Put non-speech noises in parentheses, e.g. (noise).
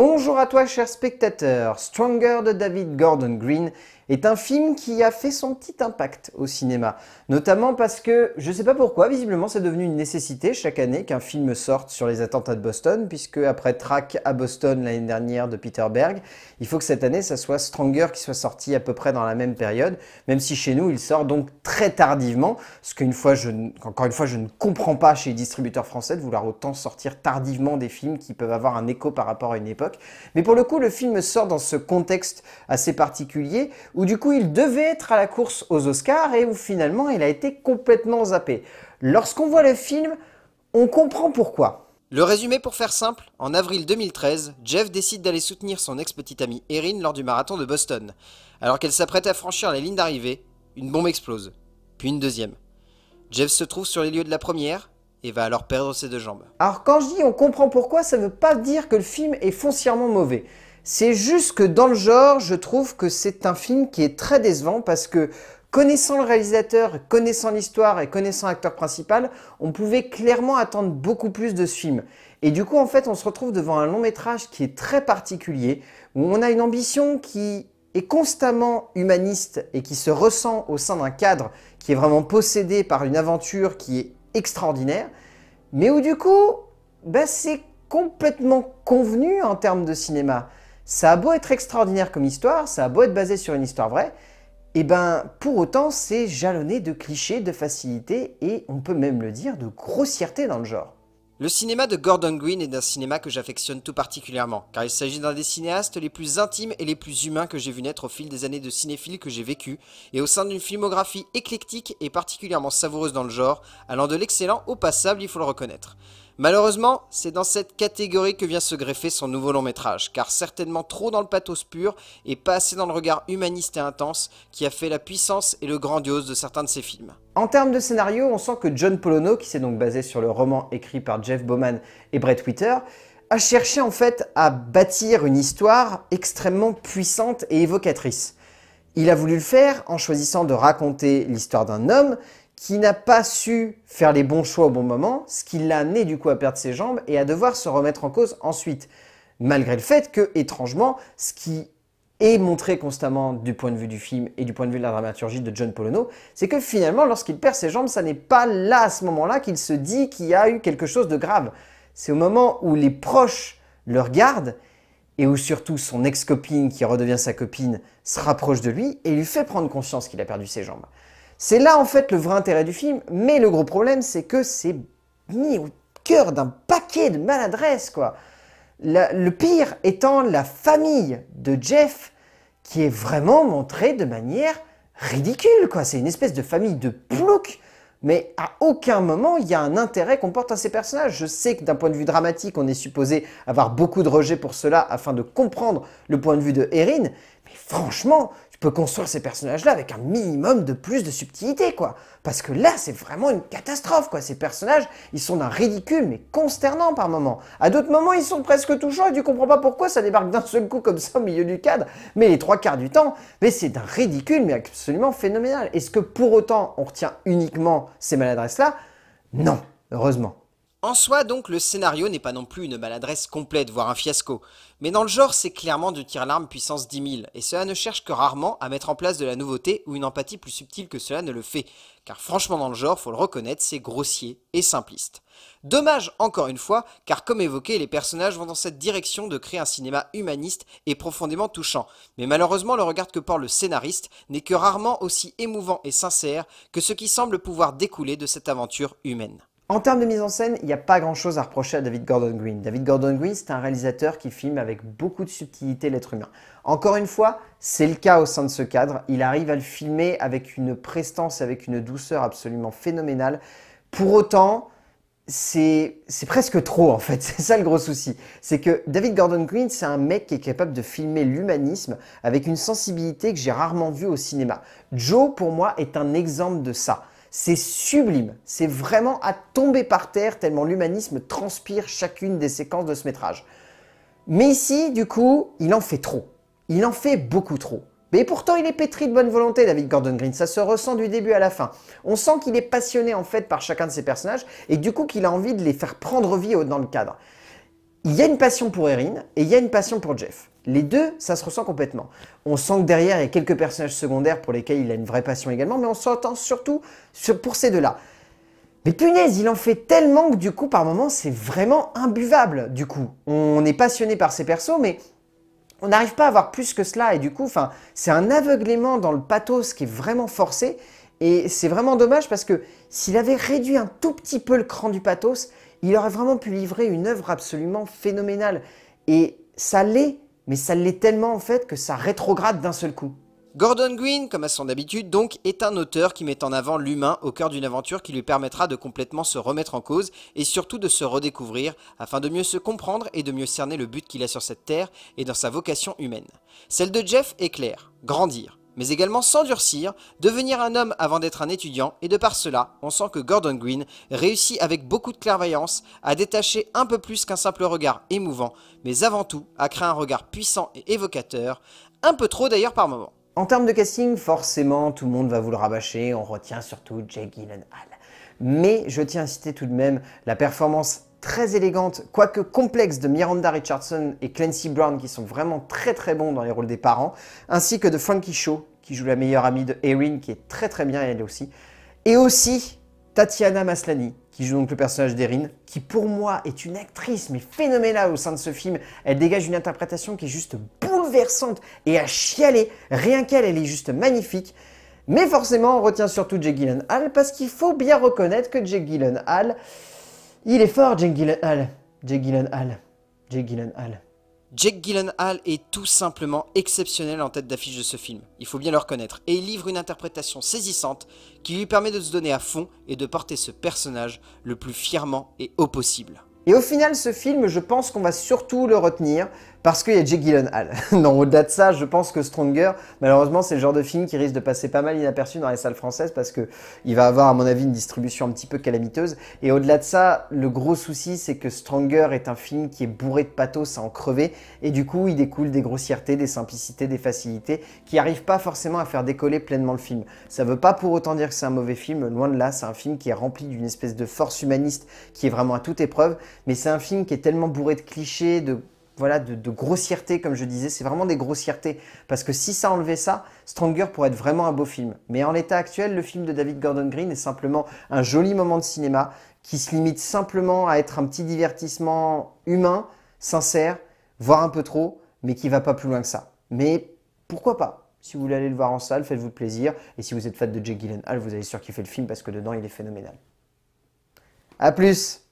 Bonjour à toi cher spectateur, Stronger de David Gordon Green est un film qui a fait son petit impact au cinéma. Notamment parce que, je ne sais pas pourquoi, visiblement c'est devenu une nécessité chaque année qu'un film sorte sur les attentats de Boston, puisque après Track à Boston l'année dernière de Peter Berg, il faut que cette année ça soit Stronger qui soit sorti à peu près dans la même période, même si chez nous il sort donc très tardivement, ce qu'une fois, je, encore une fois, je ne comprends pas chez les distributeurs français de vouloir autant sortir tardivement des films qui peuvent avoir un écho par rapport à une époque. Mais pour le coup, le film sort dans ce contexte assez particulier où du coup il devait être à la course aux Oscars et où finalement il a été complètement zappé. Lorsqu'on voit le film, on comprend pourquoi. Le résumé pour faire simple, en avril 2013, Jeff décide d'aller soutenir son ex-petite amie Erin lors du marathon de Boston. Alors qu'elle s'apprête à franchir les lignes d'arrivée, une bombe explose, puis une deuxième. Jeff se trouve sur les lieux de la première et va alors perdre ses deux jambes. Alors quand je dis on comprend pourquoi, ça ne veut pas dire que le film est foncièrement mauvais. C'est juste que dans le genre, je trouve que c'est un film qui est très décevant parce que connaissant le réalisateur, connaissant l'histoire et connaissant l'acteur principal, on pouvait clairement attendre beaucoup plus de ce film. Et du coup, en fait, on se retrouve devant un long métrage qui est très particulier, où on a une ambition qui est constamment humaniste et qui se ressent au sein d'un cadre qui est vraiment possédé par une aventure qui est extraordinaire, mais où du coup, bah, c'est complètement convenu en termes de cinéma. Ça a beau être extraordinaire comme histoire, ça a beau être basé sur une histoire vraie, et eh ben pour autant c'est jalonné de clichés, de facilité et on peut même le dire de grossièreté dans le genre. Le cinéma de Gordon Green est un cinéma que j'affectionne tout particulièrement, car il s'agit d'un des cinéastes les plus intimes et les plus humains que j'ai vu naître au fil des années de cinéphile que j'ai vécu, et au sein d'une filmographie éclectique et particulièrement savoureuse dans le genre, allant de l'excellent au passable, il faut le reconnaître. Malheureusement, c'est dans cette catégorie que vient se greffer son nouveau long métrage, car certainement trop dans le pathos pur et pas assez dans le regard humaniste et intense qui a fait la puissance et le grandiose de certains de ses films. En termes de scénario, on sent que John Polono, qui s'est donc basé sur le roman écrit par Jeff Bowman et Brett Witter, a cherché en fait à bâtir une histoire extrêmement puissante et évocatrice. Il a voulu le faire en choisissant de raconter l'histoire d'un homme qui n'a pas su faire les bons choix au bon moment, ce qui l'a amené du coup à perdre ses jambes et à devoir se remettre en cause ensuite. Malgré le fait que, étrangement, ce qui est montré constamment du point de vue du film et du point de vue de la dramaturgie de John Polono, c'est que finalement, lorsqu'il perd ses jambes, ça n'est pas là, à ce moment-là, qu'il se dit qu'il y a eu quelque chose de grave. C'est au moment où les proches le regardent et où surtout son ex-copine, qui redevient sa copine, se rapproche de lui et lui fait prendre conscience qu'il a perdu ses jambes. C'est là en fait le vrai intérêt du film, mais le gros problème c'est que c'est mis au cœur d'un paquet de maladresses quoi. le pire étant la famille de Jeff qui est vraiment montrée de manière ridicule quoi. C'est une espèce de famille de plouc. Mais à aucun moment il y a un intérêt qu'on porte à ces personnages. Je sais que d'un point de vue dramatique, on est supposé avoir beaucoup de rejet pour cela afin de comprendre le point de vue de Erin, mais franchement, Peut construire ces personnages-là avec un minimum de plus de subtilité, quoi. Parce que là, c'est vraiment une catastrophe, quoi. Ces personnages, ils sont d'un ridicule, mais consternant par moments. À d'autres moments, ils sont presque touchants et tu comprends pas pourquoi ça débarque d'un seul coup comme ça au milieu du cadre. Mais les trois quarts du temps, mais c'est d'un ridicule, mais absolument phénoménal. Est-ce que pour autant, on retient uniquement ces maladresses-là Non, heureusement. En soi, donc, le scénario n'est pas non plus une maladresse complète, voire un fiasco. Mais dans le genre, c'est clairement du tir l'arme puissance 10 000, et cela ne cherche que rarement à mettre en place de la nouveauté ou une empathie plus subtile que cela ne le fait. Car franchement, dans le genre, faut le reconnaître, c'est grossier et simpliste. Dommage, encore une fois, car comme évoqué, les personnages vont dans cette direction de créer un cinéma humaniste et profondément touchant. Mais malheureusement, le regard que porte le scénariste n'est que rarement aussi émouvant et sincère que ce qui semble pouvoir découler de cette aventure humaine. En termes de mise en scène, il n'y a pas grand-chose à reprocher à David Gordon Green. David Gordon Green, c'est un réalisateur qui filme avec beaucoup de subtilité l'être humain. Encore une fois, c'est le cas au sein de ce cadre. Il arrive à le filmer avec une prestance, avec une douceur absolument phénoménale. Pour autant, c'est presque trop en fait, (laughs) c'est ça le gros souci. C'est que David Gordon Green, c'est un mec qui est capable de filmer l'humanisme avec une sensibilité que j'ai rarement vue au cinéma. Joe, pour moi, est un exemple de ça. C'est sublime, c'est vraiment à tomber par terre tellement l'humanisme transpire chacune des séquences de ce métrage. Mais ici, du coup, il en fait trop. Il en fait beaucoup trop. Mais pourtant, il est pétri de bonne volonté, David Gordon Green. Ça se ressent du début à la fin. On sent qu'il est passionné en fait par chacun de ses personnages et du coup qu'il a envie de les faire prendre vie au dans le cadre. Il y a une passion pour Erin et il y a une passion pour Jeff. Les deux, ça se ressent complètement. On sent que derrière, il y a quelques personnages secondaires pour lesquels il a une vraie passion également, mais on s'entend surtout pour ces deux-là. Mais punaise, il en fait tellement que du coup, par moments, c'est vraiment imbuvable. Du coup, on est passionné par ces persos, mais on n'arrive pas à avoir plus que cela. Et du coup, c'est un aveuglément dans le pathos qui est vraiment forcé. Et c'est vraiment dommage parce que s'il avait réduit un tout petit peu le cran du pathos, il aurait vraiment pu livrer une œuvre absolument phénoménale. Et ça l'est, mais ça l'est tellement en fait que ça rétrograde d'un seul coup. Gordon Green, comme à son habitude donc, est un auteur qui met en avant l'humain au cœur d'une aventure qui lui permettra de complètement se remettre en cause et surtout de se redécouvrir afin de mieux se comprendre et de mieux cerner le but qu'il a sur cette terre et dans sa vocation humaine. Celle de Jeff est claire, grandir mais également s'endurcir, devenir un homme avant d'être un étudiant, et de par cela, on sent que Gordon Green réussit avec beaucoup de clairvoyance à détacher un peu plus qu'un simple regard émouvant, mais avant tout à créer un regard puissant et évocateur, un peu trop d'ailleurs par moment. En termes de casting, forcément, tout le monde va vous le rabâcher, on retient surtout Jake Gyllenhaal. Mais je tiens à citer tout de même la performance très élégante, quoique complexe, de Miranda Richardson et Clancy Brown, qui sont vraiment très très bons dans les rôles des parents, ainsi que de Frankie Shaw, qui joue la meilleure amie de Erin, qui est très très bien elle aussi, et aussi Tatiana Maslani, qui joue donc le personnage d'Erin, qui pour moi est une actrice mais phénoménale au sein de ce film. Elle dégage une interprétation qui est juste bouleversante et à chialer. Rien qu'elle, elle est juste magnifique. Mais forcément, on retient surtout Jake Gyllenhaal parce qu'il faut bien reconnaître que Jake Gyllenhaal, il est fort, Jake Gyllenhaal. Jake Gyllenhaal. Jake Gyllenhaal. Jake Gyllenhaal est tout simplement exceptionnel en tête d'affiche de ce film, il faut bien le reconnaître, et il livre une interprétation saisissante qui lui permet de se donner à fond et de porter ce personnage le plus fièrement et haut possible. Et au final, ce film, je pense qu'on va surtout le retenir parce qu'il y a Jake Gyllenhaal. (laughs) non, au-delà de ça, je pense que Stronger, malheureusement, c'est le genre de film qui risque de passer pas mal inaperçu dans les salles françaises parce que il va avoir, à mon avis, une distribution un petit peu calamiteuse. Et au-delà de ça, le gros souci, c'est que Stronger est un film qui est bourré de pathos à en crever. Et du coup, il découle des grossièretés, des simplicités, des facilités qui n'arrivent pas forcément à faire décoller pleinement le film. Ça veut pas pour autant dire que c'est un mauvais film. Loin de là, c'est un film qui est rempli d'une espèce de force humaniste qui est vraiment à toute épreuve. Mais c'est un film qui est tellement bourré de clichés, de voilà, de, grossièreté, comme je disais. C'est vraiment des grossièretés. Parce que si ça enlevait ça, Stronger pourrait être vraiment un beau film. Mais en l'état actuel, le film de David Gordon Green est simplement un joli moment de cinéma qui se limite simplement à être un petit divertissement humain, sincère, voire un peu trop, mais qui va pas plus loin que ça. Mais pourquoi pas si vous voulez aller le voir en salle, faites-vous plaisir. Et si vous êtes fan de Jake Gyllenhaal, vous allez fait le film parce que dedans, il est phénoménal. A plus